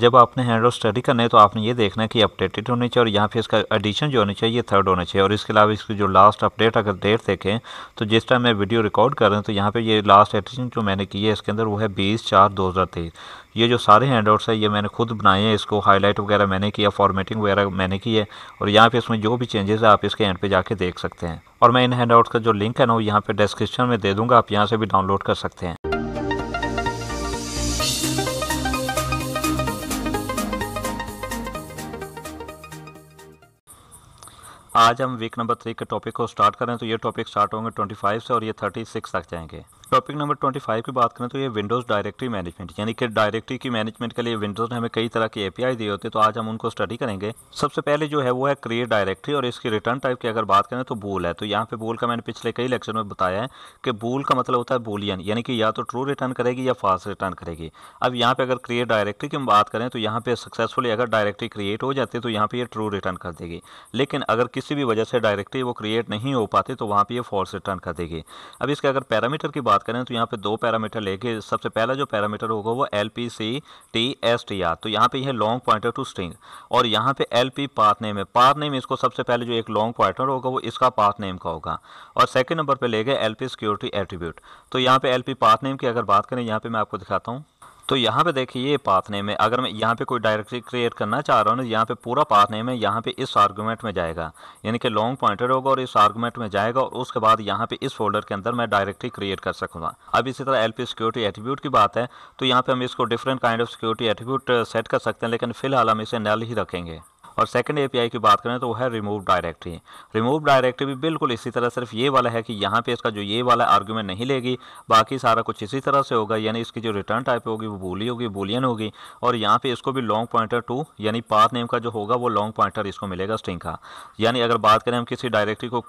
जब आपने hand role study करना है तो आपने ये देखना है कि अपडेटेड होनी चाहिए और यहाँ पे इसका एडिशन जो होना चाहिए ये थर्ड होना चाहिए और इसके अलावा इसकी जो लास्ट अपडेट अगर डेट देखें तो जिस टाइम मैं वीडियो रिकॉर्ड कर रहा हूँ तो यहाँ पे ये लास्ट एडिशन जो मैंने की है इसके अंदर वो है बीस चार दो हज़ार तेईस ये जो सारे हैंड आउट्स है ये मैंने खुद बनाए हैं इसको हाईलाइट वगैरह मैंने किया फॉर्मेटिंग वगैरह मैंने की है और यहाँ पे इसमें जो भी चेंजेस है आप इसके एंड पे जाके देख सकते हैं और मैं इन हैंड आउट्स का जो लिंक है ना वो यहाँ पे डिस्क्रिप्शन में दे दूँगा आप यहाँ से भी डाउनलोड कर सकते हैं आज हम वीक नंबर थ्री के टॉपिक को स्टार्ट करें तो ये टॉपिक स्टार्ट होंगे 25 से और ये 36 तक जाएंगे टॉपिक नंबर ट्वेंटी फाइव की बात करें तो ये विंडोज़ डायरेक्टरी मैनेजमेंट यानी कि डायरेक्टरी की मैनेजमेंट के लिए विंडोज़ ने हमें कई तरह के एपीआई दिए होते हैं तो आज हम उनको स्टडी करेंगे सबसे पहले जो है वो है क्रिएट डायरेक्टरी और इसकी रिटर्न टाइप की अगर बात करें तो बूल है तो यहाँ पे बूल का मैंने पिछले कई लेक्चर में बताया है कि बूल का मतलब होता है बूलियन यानी कि या तो ट्रू रिटर्न करेगी या फास्ट रिटर्न करेगी अब यहाँ पर अगर क्रिएट डायरेक्टरी की हम बात करें तो यहाँ पर सक्सेसफुली अगर डायरेक्टरी क्रिएट हो जाती है तो यहाँ पर ये ट्रू रिटर्न कर देगी लेकिन अगर किसी भी वजह से डायरेक्टरी वो क्रिएट नहीं हो पाती तो वहाँ पर ये फॉल्स रिटर्न कर देगी अब इसके अगर पैरामीटर की बात बात करें तो यहाँ पे दो पैरामीटर लेके सबसे पहला जो पैरामीटर होगा वो L P C T S T R तो यहाँ पे यह लॉन्ग पॉइंटर टू स्ट्रिंग और यहाँ पे एल पी पाथ नेम है पाथ नेम इसको सबसे पहले जो एक लॉन्ग पॉइंटर होगा वो इसका पाथ नेम का होगा और सेकेंड नंबर पर ले गए एल पी सिक्योरिटी एट्रीब्यूट तो यहाँ पे एल पी पाथ नेम की अगर बात करें यहाँ पर मैं आपको दिखाता हूँ तो यहाँ पे देखिए ये पाथ नेम है अगर मैं यहाँ पे कोई डायरेक्टरी क्रिएट करना चाह रहा हूँ ना यहाँ पे पूरा पाथ नेम है यहाँ पे इस आर्गूमेंट में जाएगा यानी कि लॉन्ग पॉइंटेड होगा और इस आर्गूमेंट में जाएगा और उसके बाद यहाँ पे इस फोल्डर के अंदर मैं डायरेक्टरी क्रिएट कर सकूँगा अब इसी तरह एल सिक्योरिटी एट्रीब्यूट की बात है तो यहाँ पर हम इसको different kind of security attribute set कर सकते हैं लेकिन फिलहाल हम इसे नल ही रखेंगे और सेकंड एपीआई की बात करें तो वो है रिमूव डायरेक्टरी रिमूव डायरेक्टरी भी बिल्कुल इसी तरह सिर्फ ये वाला है कि यहाँ पे इसका जो ये वाला आर्ग्यूमेंट नहीं लेगी बाकी सारा कुछ इसी तरह से होगा यानी इसकी जो रिटर्न टाइप होगी वो बोली होगी बोलियन होगी और यहाँ पे इसको भी लॉन्ग पॉइंटर टू यानी पाथ नेम का जो होगा वो लॉन्ग पॉइंटर इसको मिलेगा स्ट्रिंग का यानी अगर बात करें हम किसी डायरेक्टरी को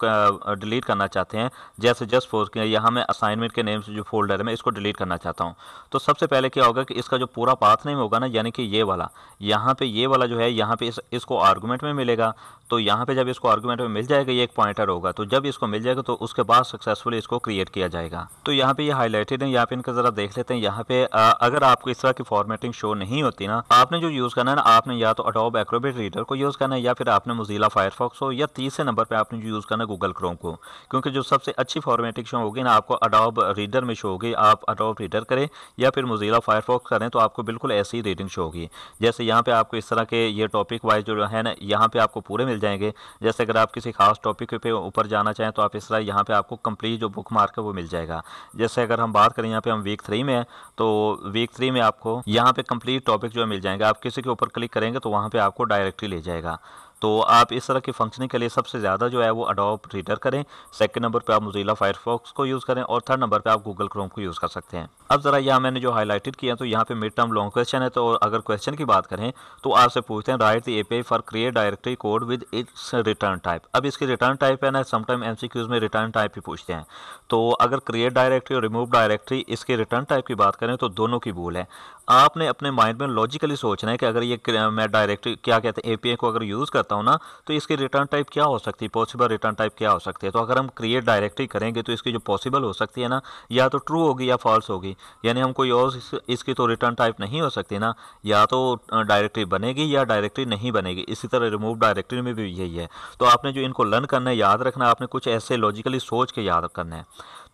डिलीट करना चाहते हैं जैसे जस्ट फोर्स यहाँ मैं असाइनमेंट के नेम से जो फोल्डर है मैं इसको डिलीट करना चाहता हूँ तो सबसे पहले क्या होगा कि इसका जो पूरा पाथ नेम होगा ना यानी कि ये वाला यहाँ पे ये वाला जो है यहाँ पे इस, इसको आपको आर्गूमेंट में मिलेगा तो यहाँ पे जब इसको आर्गूमेंट में मिल जाएगा ये एक पॉइंटर होगा तो जब इसको मिल जाएगा तो उसके बाद सक्सेसफुली इसको क्रिएट किया जाएगा तो यहाँ पे ये यह हाईलाइटेड है यहाँ पे इनका जरा देख लेते हैं यहाँ पे आ, अगर आपको इस तरह की फॉर्मेटिंग शो नहीं होती ना आपने जो यूज़ करना है ना आपने या तो अडोब एक्रोबेट रीडर को यूज़ करना है या फिर आपने मुजिला फायरफॉक्स हो या तीसरे नंबर पर आपने जो यूज़ करना है गूगल क्रोम को क्योंकि जो सबसे अच्छी फॉर्मेटिंग शो होगी ना आपको अडोब रीडर में शो होगी आप अडोब रीडर करें या फिर मुजिला फायरफॉक्स करें तो आपको बिल्कुल ऐसी रीडिंग शो होगी जैसे यहाँ पे आपको इस तरह के ये टॉपिक वाइज जो है ना यहाँ पे आपको पूरे मिल जाएंगे जैसे अगर आप किसी खास टॉपिक पे ऊपर जाना चाहें तो आप इस तरह यहाँ पे आपको कंप्लीट जो बुक मार्क है वो मिल जाएगा जैसे अगर हम बात करें यहाँ पे हम वीक थ्री में हैं तो वीक थ्री में आपको यहाँ पे कंप्लीट टॉपिक जो है मिल जाएंगे आप किसी के ऊपर क्लिक करेंगे तो वहाँ पर आपको डायरेक्टली ले जाएगा तो आप इस तरह के फंक्शनिंग के लिए सबसे ज़्यादा जो है वो अडोप रीडर करें सेकंड नंबर पे आप मोजिला फायरफॉक्स को यूज़ करें और थर्ड नंबर पे आप गूगल क्रोम को यूज़ कर सकते हैं अब ज़रा यहाँ मैंने जो हाईलाइटेड किया तो यहाँ पे मिड टर्म लॉन्ग क्वेश्चन है तो अगर क्वेश्चन की बात करें तो आपसे पूछते हैं write the A for create directory code with its return type अब इसकी रिटर्न टाइप है ना समटाइम एम में रिटर्न टाइप ही पूछते हैं तो अगर क्रिएट डायरेक्टरी और रिमूव डायरेक्टरी इसके रिटर्न टाइप की बात करें तो दोनों की भूल है आपने अपने माइंड में लॉजिकली सोचना है कि अगर ये मैं डायरेक्ट क्या कहते हैं ए को अगर यूज़ करता हूँ ना तो इसकी रिटर्न टाइप क्या हो सकती है पॉसिबल रिटर्न टाइप क्या हो सकती है तो अगर हम क्रिएट डायरेक्टरी करेंगे तो इसकी जो पॉसिबल हो सकती है ना या तो ट्रू होगी या फॉल्स होगी यानी हम कोई और इसकी तो रिटर्न टाइप नहीं हो सकती ना या तो डायरेक्टरी बनेगी या डायरेक्टरी नहीं बनेगी इसी तरह रिमूव डायरेक्टरी में भी यही है तो आपने जो इनको लर्न करना है याद रखना आपने कुछ ऐसे लॉजिकली सोच के याद करना है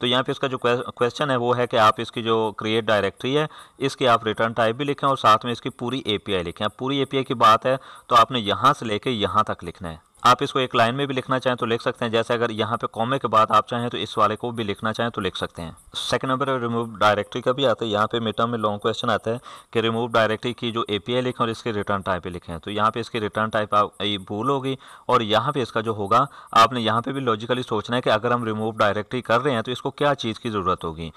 तो यहाँ पे इसका जो क्वेश्चन है वो है कि आप इसकी जो क्रिएट डायरेक्टरी है इसकी आप रिटर्न टाइप भी लिखें और साथ में इसकी पूरी ए लिखें पूरी ए की बात है तो आपने यहाँ से लेके यहाँ तक लिखना है आप इसको एक लाइन में भी लिखना चाहें तो लिख सकते हैं जैसे अगर यहाँ पे कॉमे के बाद आप चाहें तो इस वाले को भी लिखना चाहें तो लिख सकते हैं सेकंड नंबर पर रिमूव डायरेक्टरी का भी आता है यहाँ पे मिटर्म में लॉन्ग क्वेश्चन आता है कि रिमूव डायरेक्टरी की जो ए पी लिखें और इसके रिटर्न टाइप लिखें तो यहाँ पे इसकी रिटर्न टाइप भूल होगी और यहाँ पे इसका जो होगा आपने यहाँ पे भी लॉजिकली सोचना है कि अगर हम रिमूव डायरेक्टरी कर रहे हैं तो इसको क्या चीज़ की ज़रूरत होगी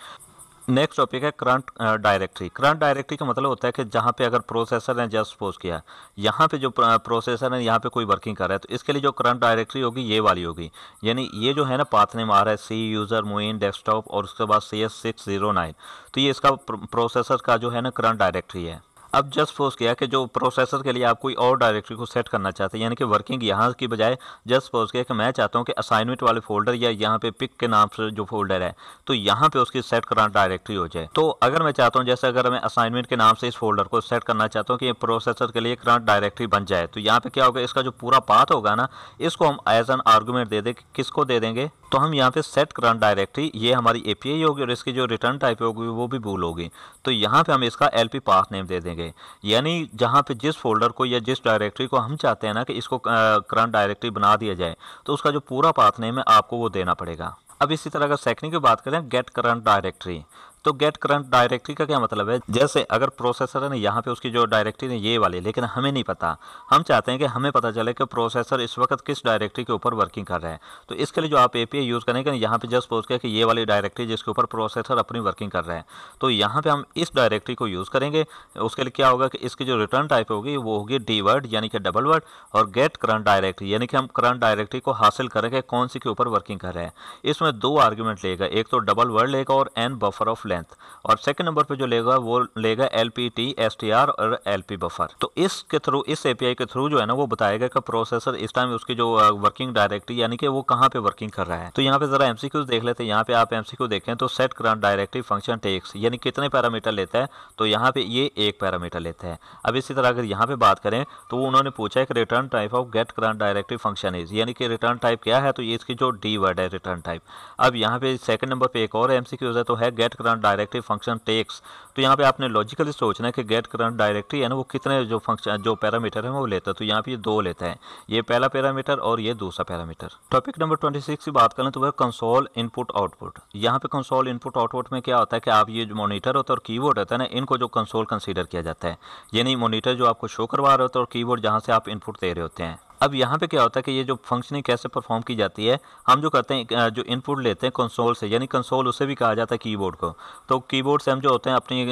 नेक्स्ट टॉपिक है करंट डायरेक्टरी करंट डायरेक्टरी का मतलब होता है कि जहाँ पे अगर प्रोसेसर ने जस्ट सपोज किया यहाँ पे जो प्रोसेसर uh, है यहाँ पे कोई वर्किंग कर रहा है तो इसके लिए जो करंट डायरेक्टरी होगी ये वाली होगी यानी ये जो है ना पाथ नेम आ रहा है सी यूज़र मोइन डेस्कटॉप और उसके बाद C S six zero nine तो ये इसका प्रोसेसर का जो है ना करंट डायरेक्टरी है अब जस्ट सपोज़ किया कि जो प्रोसेसर के लिए आप कोई और डायरेक्टरी को सेट करना चाहते हैं यानी कि वर्किंग यहाँ की बजाय जस्ट सपोज किया कि मैं चाहता हूँ कि असाइनमेंट वाले फोल्डर या यहाँ पे पिक के नाम से जो फोल्डर है तो यहाँ पे उसकी सेट करना डायरेक्टरी हो जाए तो अगर मैं चाहता हूँ जैसे अगर मैं असाइनमेंट के नाम से इस फोल्डर को सेट करना चाहता हूँ कि ये प्रोसेसर के लिए करंट डायरेक्टरी बन जाए तो यहाँ पे क्या होगा इसका जो पूरा पाथ होगा ना इसको हम एज एन आर्गूमेंट दे दें किसको दे देंगे तो हम यहाँ पे सेट करंट डायरेक्टरी ये हमारी ए होगी और इसकी जो रिटर्न टाइप होगी वो भी भूल होगी तो यहाँ पे हम इसका एल पी पाथ नेम दे देंगे यानी जहाँ पे जिस फोल्डर को या जिस डायरेक्टरी को हम चाहते हैं ना कि इसको करंट डायरेक्टरी बना दिया जाए तो उसका जो पूरा पाथ नेम है आपको वो देना पड़ेगा अब इसी तरह अगर सेकंड की बात करें गेट करंट डायरेक्टरी तो गेट करंट डायरेक्टरी का क्या मतलब है जैसे अगर प्रोसेसर है ना यहाँ पे उसकी जो डायरेक्टरी है ये वाली लेकिन हमें नहीं पता हम चाहते हैं कि हमें पता चले कि प्रोसेसर इस वक्त किस डायरेक्टरी के ऊपर वर्किंग कर रहे हैं तो इसके लिए जो आप ए यूज़ करेंगे ना यहाँ पर जस्ट सोच कि ये वाली डायरेक्ट्री जिसके ऊपर प्रोसेसर अपनी वर्किंग कर रहे हैं तो यहाँ पर हम इस डायरेक्टरी को यूज़ करेंगे उसके लिए क्या होगा कि इसकी जो रिटर्न टाइप होगी वो होगी डी वर्ड यानी कि डबल वर्ड और गेट करंट डायरेक्टरी यानी कि हम करंट डायरेक्टरी को हासिल करेंगे कौन सी के ऊपर वर्किंग कर रहे हैं इसमें दो आर्ग्यूमेंट लेगा एक तो डबल वर्ड लेगा और एन बफर ऑफ लेंथ और सेकंड नंबर पे जो लेगा वो लेगा L P T S T R और एल पी बफर तो इसके थ्रू इस एपीआई के थ्रू जो है ना वो बताएगा कि प्रोसेसर इस टाइम उसकी जो वर्किंग uh, डायरेक्टरी यानी कि वो कहाँ पे वर्किंग कर रहा है तो यहाँ पे जरा एमसीक्यूज देख लेते हैं यहाँ पे आप एमसीक्यू देखें तो set grant directive function takes यानी कितने पैरामीटर लेता है तो यहाँ पे ये एक पैरामीटर लेता है अब इसी तरह अगर यहाँ पे बात करें तो उन्होंने पूछा एक return type of get current directive function is यानी कि रिटर्न टाइप क्या है तो ये इसकी जो डी वर्ड है रिटर्न टाइप अब यहाँ पे सेकंड नंबर पे एक और एमसीक्यूज है तो है get current current directory function takes तो यहाँ पे आपने लॉजिकली सोचना है कि गेट करंट डायरेक्टरी है ना वो कितने जो फंक्शन जो पैरामीटर है वो लेता है तो यहाँ पे ये दो लेता है ये पहला पैरामीटर और ये दूसरा parameter topic number twenty six की बात करें तो वह कंसोल इनपुट आउटपुट यहाँ पे कंसोल इनपुट आउटपुट में क्या होता है कि आप ये जो मोनीटर होता है और कीबोर्ड होता है ना इनको जो कंसोल कंसिडर किया जाता है यानी मोनीटर जो आपको शो करवा रहे होते हैं और कीबोर्ड जहाँ से आप इनपुट दे रहे होते हैं अब यहाँ पे क्या होता है कि ये जो फंक्शनिंग कैसे परफॉर्म की जाती है हम जो करते हैं जो इनपुट लेते हैं कंसोल से यानी कंसोल उसे भी कहा जाता है कीबोर्ड को तो कीबोर्ड से हम जो होते हैं अपनी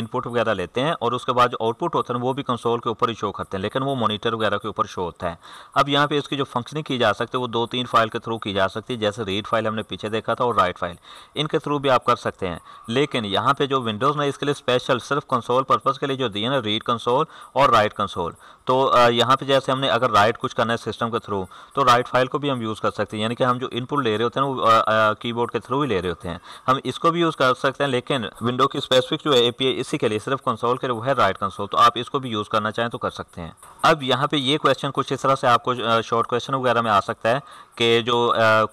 इनपुट वगैरह लेते हैं और उसके बाद जो आउटपुट होता है वो भी कंसोल के ऊपर ही शो करते हैं लेकिन वो मोनीटर वगैरह के ऊपर शो होता है अब यहाँ पर इसकी जो फंक्शनिंग की जा सकती है वो दो तीन फाइल के थ्रू की जा सकती है जैसे रीड फाइल हमने पीछे देखा था और राइट फाइल इनके थ्रू भी आप कर सकते हैं लेकिन यहाँ पर जो विंडोज़ ने इसके लिए स्पेशल सिर्फ कंसोल पर्पज़ के लिए जो दिए ना रीड कंसोल और राइट कंसोल तो यहाँ पर जैसे हमने अगर राइट कुछ करना है सिस्टम के थ्रू तो राइट फाइल को भी हम यूज़ कर सकते हैं यानी कि हम जो इनपुट ले रहे होते हैं वो कीबोर्ड के थ्रू ही ले रहे होते हैं हम इसको भी यूज़ कर सकते हैं लेकिन विंडो की स्पेसिफिक जो है ए इसी के लिए सिर्फ कंसोल के वो है राइट कंसोल तो आप इसको भी यूज़ करना चाहें तो कर सकते हैं अब यहाँ पर ये क्वेश्चन कुछ इस तरह से आपको शॉर्ट क्वेश्चन वगैरह में आ सकता है के जो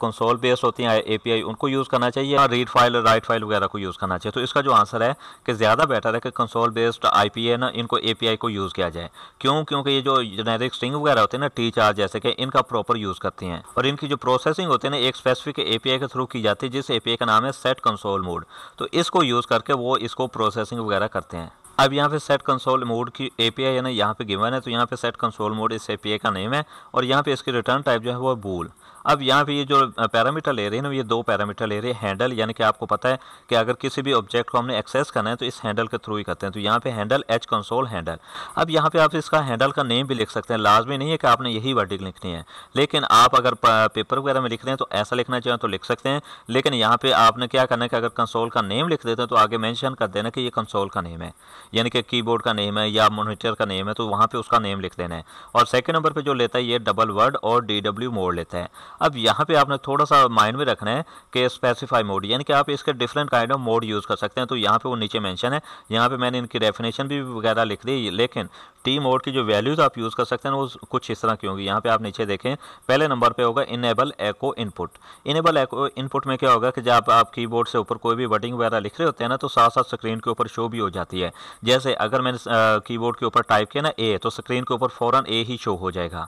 कंसोल बेस होती हैं एपीआई उनको यूज़ करना चाहिए या रीड फाइल राइट फाइल वगैरह को यूज़ करना चाहिए तो इसका जो आंसर है कि ज़्यादा बेटर है कि कंसोल बेस्ड आई है ना इनको ए को यूज़ किया जाए क्यों क्योंकि ये जो जेनेरिक स्ट्रिंग वगैरह होते हैं ना टी चार जैसे कि इनका प्रॉपर यूज़ करती हैं और इनकी जो प्रोसेसिंग होती है ना एक स्पेसिफिक ए के थ्रू की जाती है जिस ए का नाम है सेट कंसोल मोड तो इसको यूज़ करके वो इसको प्रोसेसिंग वगैरह करते हैं अब यहाँ पे सेट कंसोल मोड की एपीआई है ना यहाँ पे गिवन है तो यहाँ पे सेट कंसोल मोड इस एपीआई का नेम है और यहाँ पे इसकी रिटर्न टाइप जो है वो बूल अब यहाँ पे ये जो पैरामीटर ले रहे हैं ना ये दो पैरामीटर ले रहे हैं हैंडल यानी कि आपको पता है कि अगर किसी भी ऑब्जेक्ट को हमने एक्सेस करना है तो इस हैंडल के थ्रू ही करते हैं तो यहाँ पे हैंडल एच कंसोल हैंडल अब यहाँ पे आप इसका हैंडल का नेम भी लिख सकते हैं लाजमी नहीं है कि आपने यही वर्डिंग लिखनी है लेकिन आप अगर पेपर वगैरह में लिख रहे हैं तो ऐसा लिखना चाहें तो लिख सकते हैं लेकिन यहाँ पर आपने क्या करना है कि अगर कंसोल का नेम लिख देते हैं तो आगे मैंशन कर देना कि ये कंसोल का नेम है यानी कि की का नेम है या मोनिटर का नेम है तो वहाँ पर उसका नेम लिख देना है और सेकेंड नंबर पर जो लेता है ये डबल वर्ड और डी मोड लेता है अब यहाँ पे आपने थोड़ा सा माइंड में रखना है कि स्पेसिफाई मोड यानी कि आप इसके different kind of mode use कर सकते हैं तो यहाँ पे वो नीचे मेंशन है यहाँ पे मैंने इनकी डेफिनेशन भी वगैरह लिख दी लेकिन टी मोड की जो वैल्यूज़ आप यूज़ कर सकते हैं वो कुछ इस तरह की होंगी यहाँ पर आप नीचे देखें पहले नंबर पर होगा enable echo input enable echo input में क्या होगा कि जब आप की से ऊपर कोई भी वर्डिंग वगैरह लिख रहे होते हैं ना तो साथ साथ स्क्रीन के ऊपर शो भी हो जाती है जैसे अगर मैंने की के ऊपर टाइप किया ना ए तो स्क्रीन के ऊपर फ़ौरन ए ही शो हो जाएगा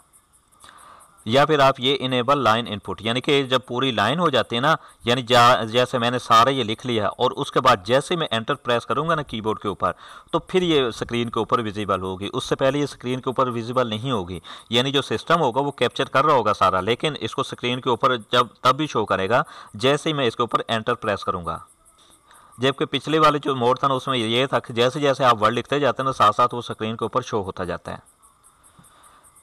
या फिर आप ये इनेबल लाइन इनपुट यानी कि जब पूरी लाइन हो जाती है ना यानी जैसे मैंने सारे ये लिख लिया और उसके बाद जैसे मैं एंटर प्रेस करूँगा ना कीबोर्ड के ऊपर तो फिर ये स्क्रीन के ऊपर विजिबल होगी उससे पहले ये स्क्रीन के ऊपर विजिबल नहीं होगी यानी जो सिस्टम होगा वो कैप्चर कर रहा होगा सारा लेकिन इसको स्क्रीन के ऊपर जब तब भी शो करेगा जैसे ही मैं इसके ऊपर एंटर प्रेस करूँगा जबकि पिछले वाले जो मोड था ना उसमें ये था कि जैसे जैसे आप वर्ड लिखते जाते हैं ना साथ साथ वो स्क्रीन के ऊपर शो होता जाता है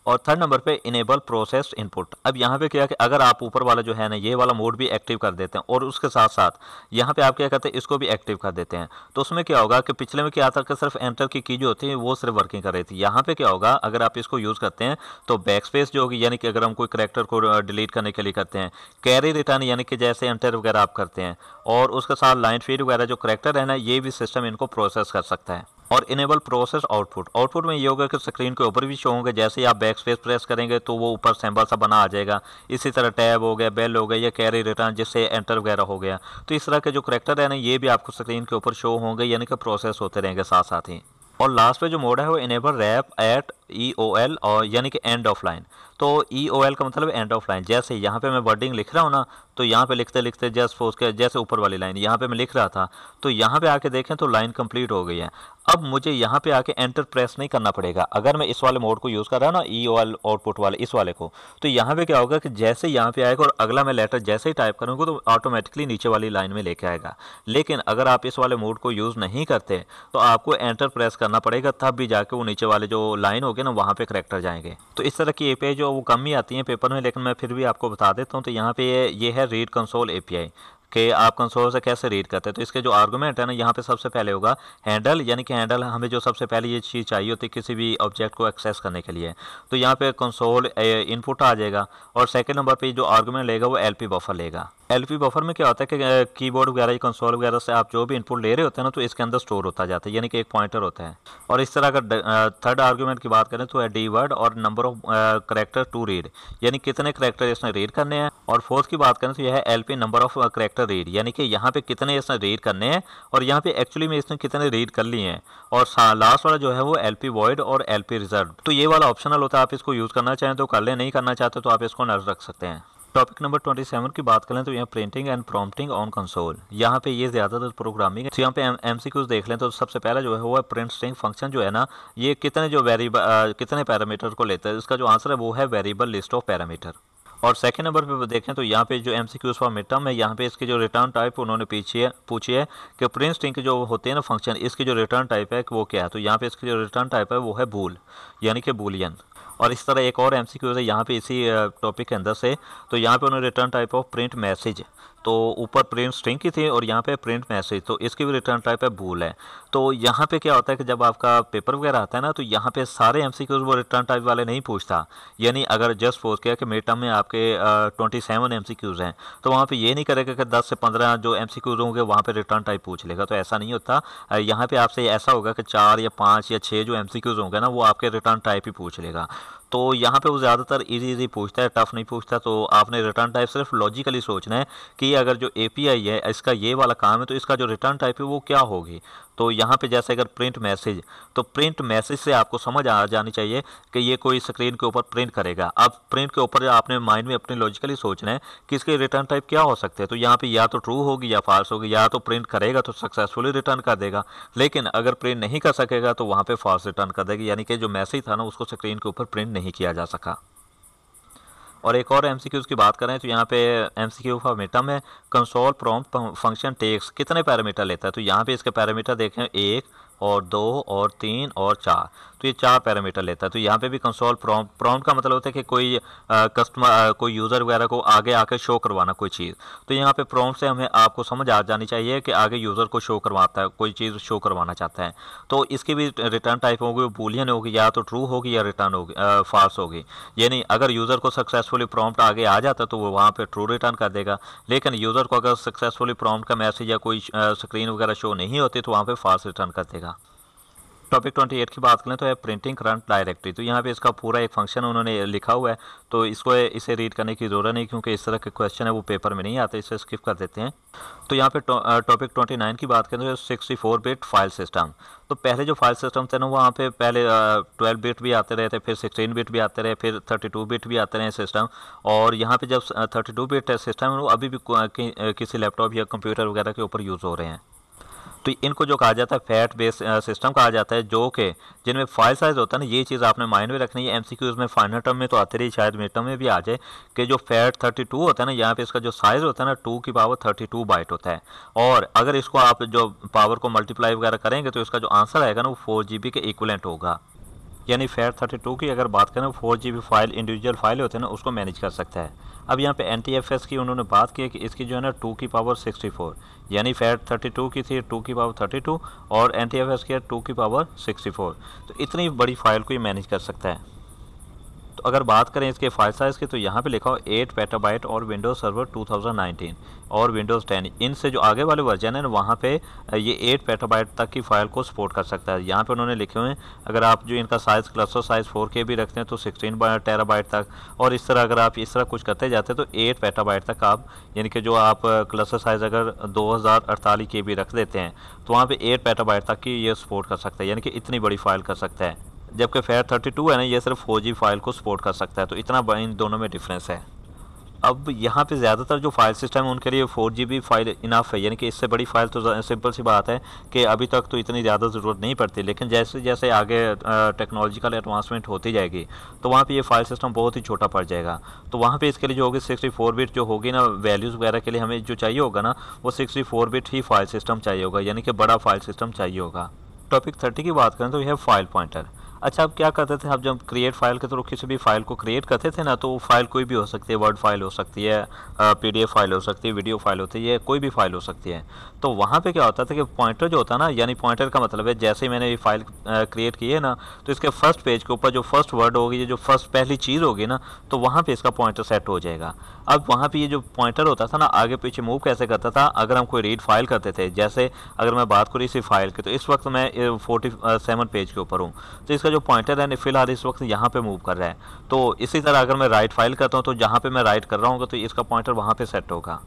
और थर्ड नंबर पे इनेबल प्रोसेस इनपुट अब यहाँ पे क्या कि अगर आप ऊपर वाला जो है ना ये वाला मोड भी एक्टिव कर देते हैं और उसके साथ साथ यहाँ पे आप क्या करते हैं इसको भी एक्टिव कर देते हैं तो उसमें क्या होगा कि पिछले में क्या था कि सिर्फ एंटर की की जो होती है वो सिर्फ वर्किंग कर रही थी यहाँ पे क्या होगा अगर आप इसको यूज़ करते हैं तो बैक स्पेस जो होगी यानी कि अगर हम कोई करेक्टर को डिलीट करने के लिए करते हैं कैरी रिटर्न यानी कि जैसे एंटर वगैरह आप करते हैं और उसके साथ लाइन फीड वगैरह जो करेक्टर है ना ये भी सिस्टम इनको प्रोसेस कर सकता है और इनेबल प्रोसेस आउटपुट आउटपुट में ये होगा कि स्क्रीन के ऊपर भी शो होंगे जैसे ही आप बैक स्पेस प्रेस करेंगे तो वो ऊपर सैम्बल सा बना आ जाएगा इसी तरह टैब हो गया बेल हो गया या कैरी रिटर्न जिससे एंटर वगैरह हो गया तो इस तरह के जो करेक्टर है ना ये भी आपको स्क्रीन के ऊपर शो होंगे यानी कि प्रोसेस होते रहेंगे साथ साथ ही और लास्ट में जो मोड है वो enable wrap at E O L और यानी कि एंड ऑफ लाइन तो ई ओ एल का मतलब एंड ऑफ लाइन जैसे यहाँ पे मैं वर्डिंग लिख रहा हूँ ना तो यहाँ पे लिखते लिखते जस्ट फोर्स के जैसे ऊपर वाली लाइन यहाँ पे मैं लिख रहा था तो यहाँ पे आके देखें तो लाइन कंप्लीट हो गई है अब मुझे यहाँ पे आके एंटर प्रेस नहीं करना पड़ेगा अगर मैं इस वाले मोड को यूज़ कर रहा हूँ ना ई वाल आउटपुट वाले इस वाले को तो यहाँ पे क्या होगा कि जैसे यहाँ पे आएगा और अगला मैं लेटर जैसे ही टाइप करूँगा तो ऑटोमेटिकली नीचे वाली लाइन में लेके आएगा लेकिन अगर आप इस वाले मोड को यूज़ नहीं करते तो आपको एंटर प्रेस करना पड़ेगा तब भी जाके वो नीचे वाले जो लाइन होगी ना वहाँ पर करेक्टर जाएंगे तो इस तरह की ए पेज वो कम ही आती है पेपर में लेकिन मैं फिर भी आपको बता देता हूँ तो यहाँ पे ये है read console API. कि आप कंसोल से कैसे रीड करते हैं तो इसके जो आर्गूमेंट है ना यहाँ पे सबसे पहले होगा हैंडल यानी कि हैंडल हमें जो सबसे पहले ये चीज़ चाहिए होती है किसी भी ऑब्जेक्ट को एक्सेस करने के लिए तो यहाँ पे कंसोल इनपुट आ जाएगा और सेकेंड नंबर पर जो आर्गूमेंट लेगा वो एल बफर लेगा एल बफर में क्या होता है कि कीबोर्ड वगैरह या कंसोल वगैरह से आप जो भी इनपुट ले रहे होते हैं ना तो इसके अंदर स्टोर होता जाता है यानी कि एक पॉइंटर होता है और इस तरह का थर्ड आर्गूमेंट की बात करें तो है डी वर्ड और number of character to read यानी कितने करेक्टर इसने रीड करने हैं और फोर्थ की बात करें तो यह है L number of character water read यानी कि यहाँ पे कितने इसने रीड करने हैं और यहाँ पे एक्चुअली में इसने कितने रीड कर लिए हैं और लास्ट वाला जो है वो एल पी वॉइड और एल पी रिजर्व तो ये वाला ऑप्शनल होता है आप इसको यूज़ करना चाहें तो कर लें नहीं करना चाहते तो आप इसको नर्व रख सकते हैं टॉपिक नंबर 27 की बात करें तो यहाँ printing and prompting on console यहाँ पे ये ज़्यादातर तो प्रोग्रामिंग है तो यहाँ पे एम सी क्यूज देख लें तो सबसे पहला जो है वो है प्रिंट स्ट्रिंग फंक्शन जो है ना ये कितने जो वेरिएबल कितने पैरामीटर को लेता है इसका जो आंसर है वो है वेरिएबल लिस्ट ऑफ पैरामीटर और सेकंड नंबर पे देखें तो यहाँ पे जो M C Qs format है यहाँ पे इसके जो रिटर्न टाइप उन्होंने पीछे पूछी है कि प्रिंस टिंक जो होते हैं ना फंक्शन इसके जो रिटर्न टाइप है वो क्या है तो यहाँ पे इसके जो रिटर्न टाइप है वो है भूल यानी कि बूलियन और इस तरह एक और एम सी क्यूज है यहाँ पे इसी टॉपिक के अंदर से तो यहाँ पे उन्होंने return type of print message तो ऊपर प्रिंट स्ट्रिंग की थी और यहाँ पे प्रिंट मैसेज तो इसकी भी रिटर्न टाइप है भूल है तो यहाँ पे क्या होता है कि जब आपका पेपर वगैरह आता है ना तो यहाँ पे सारे एम वो रिटर्न टाइप वाले नहीं पूछता यानी अगर जस्ट पोज किया कि टर्म में आपके ट्वेंटी सेवन एम हैं तो वहाँ पर ये नहीं करेगा कि दस से पंद्रह जो एम होंगे वहाँ पर रिटर्न टाइप पूछ लेगा तो ऐसा नहीं होता यहाँ पर आपसे ऐसा होगा कि चार या पाँच या छः जो एम होंगे ना वो आपके रिटर्न टाइप ही पूछ लेगा तो यहाँ पे वो ज़्यादातर इजी इजी पूछता है टफ नहीं पूछता तो आपने रिटर्न टाइप सिर्फ लॉजिकली सोचना है कि अगर जो एपीआई है इसका ये वाला काम है तो इसका जो रिटर्न टाइप है वो क्या होगी तो यहाँ पे जैसे अगर प्रिंट मैसेज तो प्रिंट मैसेज से आपको समझ आ जानी चाहिए कि ये कोई स्क्रीन के ऊपर प्रिंट करेगा अब प्रिंट के ऊपर आपने माइंड में अपने लॉजिकली सोचना है कि इसके रिटर्न टाइप क्या हो सकते हैं तो यहाँ पे या तो ट्रू होगी या फॉल्स होगी या तो प्रिंट करेगा तो सक्सेसफुली रिटर्न कर देगा लेकिन अगर प्रिंट नहीं कर सकेगा तो वहाँ पर फॉल्स रिटर्न कर देगा यानी कि जो मैसेज था ना उसको स्क्रीन के ऊपर प्रिंट नहीं किया जा सका और एक और एम की बात करें तो यहाँ पे एम सी क्यू फॉर्मेटम है कंसोल प्रोम फंक्शन टेक्स कितने पैरामीटर लेता है तो यहाँ पे इसके पैरामीटर देखें एक और दो और तीन और चार तो ये चार पैरामीटर लेता है तो यहाँ पे भी कंसोल प्रॉम्प्ट प्रॉम्प्ट का मतलब होता है कि कोई कस्टमर कोई यूज़र वगैरह को आगे आके शो करवाना कोई चीज़ तो यहाँ पे प्रॉम्प्ट से हमें आपको समझ आ जानी चाहिए कि आगे यूज़र को शो करवाता है कोई चीज़ शो करवाना चाहता है तो इसकी भी रिटर्न टाइप होगी वो बूलियन होगी या तो ट्रू होगी या रिटर्न होगी फॉल्स होगी यानी अगर यूज़र को सक्सेसफुली प्रॉम्प्ट आगे आ जाता तो वो वहाँ पर ट्रू रिटर्न कर देगा लेकिन यूज़र को अगर सक्सेसफुली प्रॉम्प्ट का मैसेज या कोई स्क्रीन वगैरह शो नहीं होती तो वहाँ पर फॉल्स रिटर्न कर देगा टॉपिक ट्वेंटी एट की बात करें तो है प्रिंटिंग करंट डायरेक्टरी तो यहाँ पे इसका पूरा एक फंक्शन उन्होंने लिखा हुआ है तो इसको इसे रीड करने की ज़रूरत नहीं क्योंकि इस तरह के क्वेश्चन है वो पेपर में नहीं आते इसे स्किप कर देते हैं तो यहाँ पे टॉपिक ट्वेंटी नाइन की बात करें तो sixty four bit file system तो पहले जो फाइल सिस्टम थे ना वहाँ पे पहले ट्वेल्व बिट भी आते रहे थे फिर सिक्सटीन बिट भी आते रहे फिर थर्टी टू बिट भी आते रहे सिस्टम और यहाँ पे जब थर्टी टू बिट सिस्टम है वो अभी भी किसी लैपटॉप या कंप्यूटर वगैरह के ऊपर यूज़ हो रहे हैं तो इनको जो कहा जाता है फैट बेस सिस्टम कहा जाता है जो के जिनमें फाइल साइज होता है ना ये चीज़ आपने माइंड में रखनी है एम सी में फाइनल टर्म में तो आते रही शायद मिड टर्म में भी आ जाए कि जो फैट थर्टी टू होता है ना यहाँ पे इसका जो साइज़ होता है ना टू की पावर थर्टी टू बाइट होता है और अगर इसको आप जो पावर को मल्टीप्लाई वगैरह करेंगे तो इसका जो आंसर आएगा ना वो फोर जी बी के इक्वलेंट होगा यानी फैट थर्टी टू की अगर बात करें four G B file individual file होते हैं ना उसको मैनेज कर सकता है अब यहाँ पे एन की उन्होंने बात की कि इसकी जो है ना टू की पावर सिक्सटी फोर यानी फैट थर्टी टू की थी टू की पावर थर्टी टू और एन की है टू की पावर सिक्सटी फोर तो इतनी बड़ी फाइल को ये मैनेज कर सकता है अगर बात करें इसके फाइल साइज़ की तो यहाँ पे लिखा हो एट पेटाबाइट और विंडोज़ सर्वर 2019 और विंडोज़ 10 इनसे जो आगे वाले वर्जन है वहाँ पे ये एट पेटाबाइट तक की फ़ाइल को सपोर्ट कर सकता है यहाँ पे उन्होंने लिखे हुए हैं अगर आप जो इनका साइज़ क्लस्टर साइज़ फोर के भी रखते हैं तो सिक्सटीन टेराबाइट तक और इस तरह अगर आप इस तरह कुछ करते जाते हैं तो एट पेटाबाइट तक आप यानी कि जो आप क्लस्टर साइज़ अगर दो हज़ार रख देते हैं तो वहाँ पर एट पेटाबाइट तक की ये सपोर्ट कर सकता है यानी कि इतनी बड़ी फ़ाइल कर सकता है जबकि फेयर थर्टी टू है ना ये सिर्फ फोर जी फाइल को सपोर्ट कर सकता है तो इतना इन दोनों में डिफरेंस है अब यहाँ पे ज़्यादातर जो फाइल सिस्टम है उनके लिए four G B file enough है यानी कि इससे बड़ी फ़ाइल तो सिंपल सी बात है कि अभी तक तो इतनी ज़्यादा ज़रूरत नहीं पड़ती लेकिन जैसे जैसे आगे टेक्नोलॉजिकल एडवांसमेंट होती जाएगी तो वहाँ पे ये फाइल सिस्टम बहुत ही छोटा पड़ जाएगा तो वहाँ पर इसके लिए जो होगी सिक्सटी फोर बिट जो होगी ना वैल्यूज़ वगैरह के लिए हमें जो चाहिए होगा ना वो सिक्सटी फोर बिट ही फाइल सिस्टम चाहिए होगा यानी कि बड़ा फाइल सिस्टम चाहिए होगा टॉपिक थर्टी की बात करें तो यह फाइल पॉइंटर अच्छा आप क्या करते थे आप जब क्रिएट फाइल के थ्रू किसी भी फाइल को क्रिएट करते थे ना तो वो फाइल कोई भी हो सकती है वर्ड फाइल हो सकती है पीडीएफ फाइल हो सकती है वीडियो फाइल होती है कोई भी फाइल हो सकती है तो वहाँ पर क्या होता था कि पॉइंटर जो होता है ना यानी पॉइंटर का मतलब है जैसे ही मैंने ये फाइल क्रिएट की है ना तो इसके फर्स्ट पेज के ऊपर जो फर्स्ट वर्ड होगी जो फर्स्ट पहली चीज़ होगी ना तो वहाँ पर इसका पॉइंटर सेट हो जाएगा अब वहाँ पर ये जो पॉइंटर होता था ना आगे पीछे मूव कैसे करता था अगर हम कोई रीड फाइल करते थे जैसे अगर मैं बात करूँ इसी फाइल की तो इस वक्त मैं फोर्टी सेवन पेज के ऊपर हूँ तो इसका जो पॉइंटर है फिलहाल इस वक्त यहाँ पे मूव कर रहा है तो इसी तरह अगर मैं राइट फाइल करता हूँ तो जहाँ पे मैं राइट कर रहा हूँ तो इसका पॉइंटर वहाँ पे सेट होगा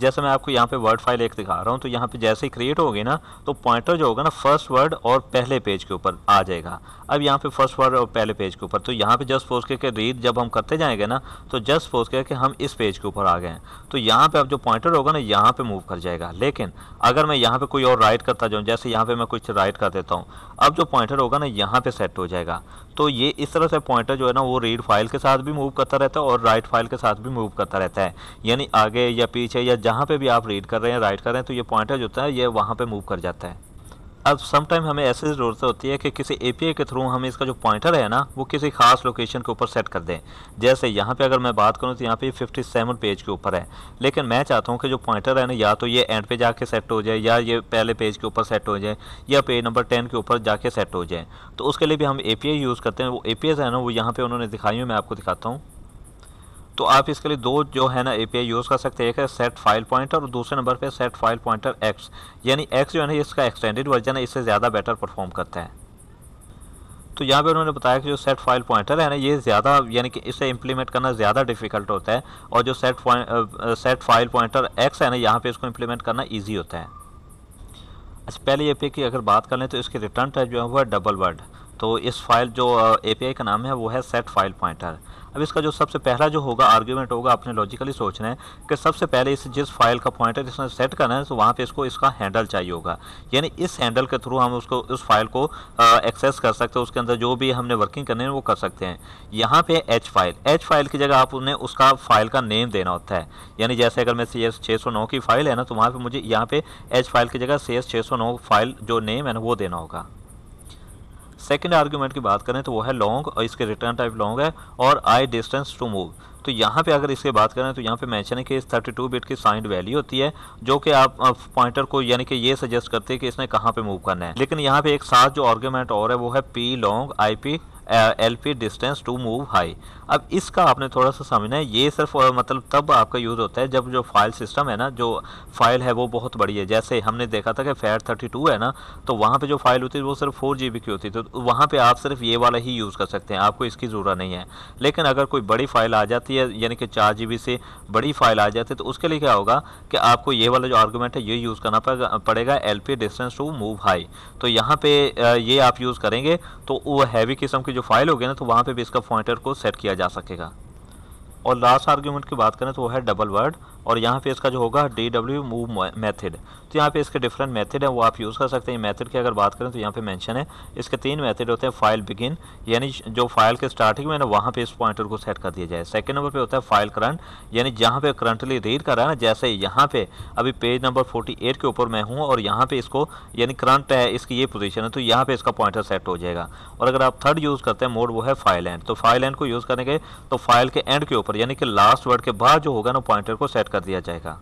जैसे मैं आपको यहाँ पे वर्ड फाइल एक दिखा रहा हूँ तो यहाँ पे जैसे ही क्रिएट होगी ना तो पॉइंटर जो होगा ना फर्स्ट वर्ड और पहले पेज के ऊपर आ जाएगा अब यहाँ पे फर्स्ट वर्ड और पहले पेज के ऊपर तो यहाँ पे जस्ट फोर्स करके रीड जब हम करते जाएंगे ना तो जस्ट फोर्स करके हम इस पेज के ऊपर आ गए तो यहाँ पर अब जो पॉइंटर होगा ना यहाँ पर मूव कर जाएगा लेकिन अगर मैं यहाँ पर कोई और राइट करता जाऊँ जैसे यहाँ पर मैं कुछ राइट कर देता हूँ अब जो पॉइंटर होगा ना यहाँ पर सेट हो जाएगा तो ये इस तरह से पॉइंटर जो है ना वो रीड फाइल के साथ भी मूव करता रहता है और राइट फाइल के साथ भी मूव करता रहता है यानी आगे या पीछे या जहाँ पे भी आप रीड कर रहे हैं राइट कर रहे हैं तो ये पॉइंटर जो होता है ये वहाँ पे मूव कर जाता है अब समटाइम हमें ऐसी ज़रूरत होती है कि किसी एपीआई के थ्रू हमें इसका जो पॉइंटर है ना वो किसी खास लोकेशन के ऊपर सेट कर दें जैसे यहाँ पे अगर मैं बात करूँ तो यहाँ पे सेवन पेज के ऊपर है लेकिन मैं चाहता हूँ कि जो पॉइंटर है ना या तो ये एंड पे जाके सेट हो जाए या ये पहले पेज के ऊपर सेट हो जाए या पेज नंबर टेन के ऊपर जाके सेट हो जाए तो उसके लिए भी हम ए यूज़ करते हैं वो ए है ना वो यहाँ पर उन्होंने दिखाई हुई मैं आपको दिखाता हूँ तो आप इसके लिए दो जो है ना एपीआई यूज़ कर सकते हैं एक है सेट फाइल पॉइंटर और दूसरे नंबर पे सेट फाइल पॉइंटर एक्स यानी एक्स जो है ना इसका एक्सटेंडेड वर्जन है इससे ज़्यादा बेटर परफॉर्म करता है तो यहाँ पे उन्होंने बताया कि जो सेट फाइल पॉइंटर है ना ये ज़्यादा यानी कि इसे इम्प्लीमेंट करना ज़्यादा डिफिकल्ट होता है और जो set set file pointer ex है ना यहाँ पे इसको इम्प्लीमेंट करना ईजी होता है अच्छा पहले ए की अगर बात कर लें तो इसकी रिटर्न टाइप जो है है डबल वर्ड तो इस फाइल जो ए का नाम है वो है सेट फाइल पॉइंटर अब इसका जो सबसे पहला जो होगा आर्ग्यूमेंट होगा आपने लॉजिकली सोचना है कि सबसे पहले इस जिस फाइल का पॉइंटर इसने सेट करना है तो वहाँ पर इसको इसका हैंडल चाहिए होगा यानी इस हैंडल के थ्रू हम उसको उस फाइल को एक्सेस कर सकते हैं उसके अंदर जो भी हमने वर्किंग करनी है वो कर सकते हैं यहाँ पे एच फाइल एच फाइल की जगह आप उन्हें उसका फाइल का नेम देना होता है यानी जैसे अगर मैं सी एस छः सौ नौ की फाइल है ना तो वहाँ पर मुझे यहाँ पे एच फाइल की जगह सी एस छः सौ नौ फाइल जो नेम है ना वो देना होगा सेकेंड आर्ग्यूमेंट की बात करें तो वो है लॉन्ग और इसके रिटर्न टाइप लॉन्ग है और आई डिस्टेंस टू मूव तो यहाँ पे अगर इसके बात करें तो यहाँ पे मेंशन है कि इस 32 बिट की साइंड वैल्यू होती है जो कि आप पॉइंटर को यानी कि ये सजेस्ट करते हैं कि इसने कहाँ पे मूव करना है लेकिन यहाँ पे एक साथ जो आर्ग्यूमेंट और है वो है P long I P L P distance to move high अब इसका आपने थोड़ा सा समझना है ये सिर्फ मतलब तब आपका यूज़ होता है जब जो फाइल सिस्टम है ना जो फाइल है वो बहुत बड़ी है जैसे हमने देखा था कि फैट थर्टी टू है ना तो वहाँ पर जो फाइल होती है वो सिर्फ फोर जी बी की होती है तो वहाँ पर आप सिर्फ ये वाला ही यूज़ कर सकते हैं आपको इसकी ज़रूरत नहीं है लेकिन अगर कोई बड़ी फाइल आ जाती है यानी कि चार जी बी से बड़ी फाइल आ जाती है तो उसके लिए क्या होगा कि आपको ये वाला जो आर्गूमेंट है ये यूज़ करना पड़ेगा L P distance to move high तो यहाँ पर ये आप यूज़ करेंगे तो वो हैवी किस्म की जो फाइल होगी ना तो वहाँ पर भी इसका पॉइंटर को सेट किया जा सकेगा और लास्ट आर्ग्यूमेंट की बात करें तो वो है डबल वर्ड और यहाँ पे इसका जो होगा डी डब्ल्यू मूव मैथड तो यहाँ पे इसके डिफरेंट मेथड है वो आप यूज़ कर सकते हैं मेथड की अगर बात करें तो यहाँ पे मेंशन है इसके तीन मेथड होते हैं फाइल बिगिन यानी जो फाइल के स्टार्टिंग में ना वहाँ पे इस पॉइंटर को सेट कर दिया जाए सेकंड नंबर पे होता है फाइल करंट यानी जहाँ पे करंटली रीड कर रहा है ना जैसे यहाँ पे अभी पेज नंबर फोर्टी के ऊपर मैं हूँ और यहाँ पर इसको यानी करंट है इसकी ये पोजिशन है तो यहाँ पर इसका पॉइंटर सेट हो जाएगा और अगर आप थर्ड यूज़ करते हैं मोड वो है फाइल एंड तो फाइल एंड को यूज़ करेंगे तो फाइल के एंड के ऊपर यानी कि लास्ट वर्ड के बाद जो होगा ना पॉइंटर को सेट कर दिया जाएगा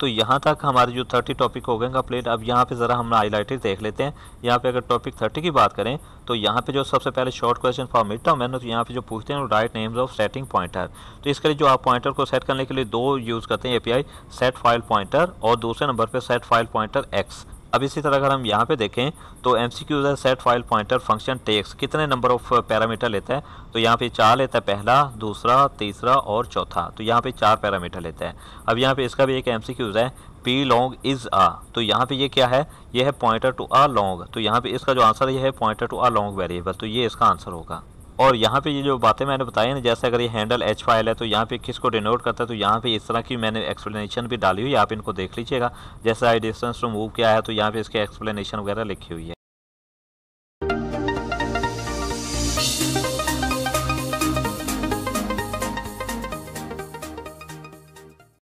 तो यहाँ तक हमारे जो थर्टी टॉपिक हो गए कंप्लीट अब यहाँ पे ज़रा हम हाईलाइटेड देख लेते हैं यहाँ पे अगर टॉपिक थर्टी की बात करें तो यहाँ पे जो सबसे पहले short question for mid term है ना तो यहाँ पे जो पूछते हैं write names of setting pointer तो इसके लिए जो आप पॉइंटर को सेट करने के लिए दो यूज़ करते हैं ए सेट फाइल पॉइंटर और दूसरे नंबर पर सेट फाइल पॉइंटर एक्स अब इसी तरह अगर हम यहाँ पे देखें तो M C Q set file pointer function takes कितने नंबर ऑफ पैरामीटर लेता है तो यहाँ पे चार लेता है पहला दूसरा तीसरा और चौथा तो यहाँ पे चार पैरामीटर लेता है अब यहाँ पे इसका भी एक एम सी है पी लॉन्ग इज़ आ तो यहाँ पे ये क्या है ये है पॉइंटर टू आ लॉन्ग तो यहाँ पे इसका जो आंसर ये है pointer to a long variable तो ये इसका आंसर होगा और यहाँ पे ये जो बातें मैंने बताई ना जैसे अगर ये हैंडल एच फाइल है तो यहाँ पे किस को डिनोट करता है तो यहाँ पे इस तरह की मैंने एक्सप्लेनेशन भी डाली हुई है आप इनको देख लीजिएगा जैसे आई डिस्टेंस टू मूव किया है तो यहाँ पे इसके एक्सप्लेनेशन वगैरह लिखी हुई है